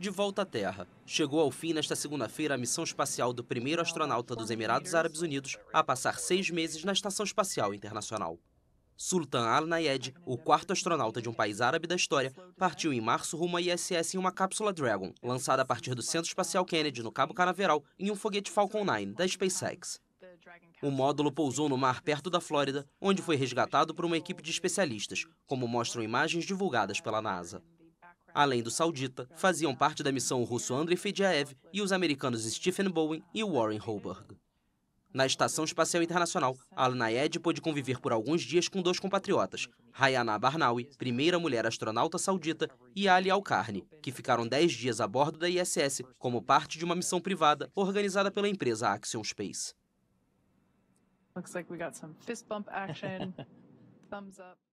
de volta à Terra. Chegou ao fim nesta segunda-feira a missão espacial do primeiro astronauta dos Emirados Árabes Unidos a passar seis meses na Estação Espacial Internacional. Sultan Al-Nayed, o quarto astronauta de um país árabe da história, partiu em março rumo à ISS em uma cápsula Dragon, lançada a partir do Centro Espacial Kennedy, no Cabo Canaveral, em um foguete Falcon 9 da SpaceX. O módulo pousou no mar perto da Flórida, onde foi resgatado por uma equipe de especialistas, como mostram imagens divulgadas pela NASA além do saudita, faziam parte da missão o russo Andrei Fedyaev e os americanos Stephen Bowen e Warren Holberg. Na Estação Espacial Internacional, Al-Nayed pôde conviver por alguns dias com dois compatriotas, Rayana Barnawi, primeira mulher astronauta saudita, e Ali Alkarni, que ficaram 10 dias a bordo da ISS como parte de uma missão privada organizada pela empresa Axion Space. Looks like we got some fist bump action. Thumbs up.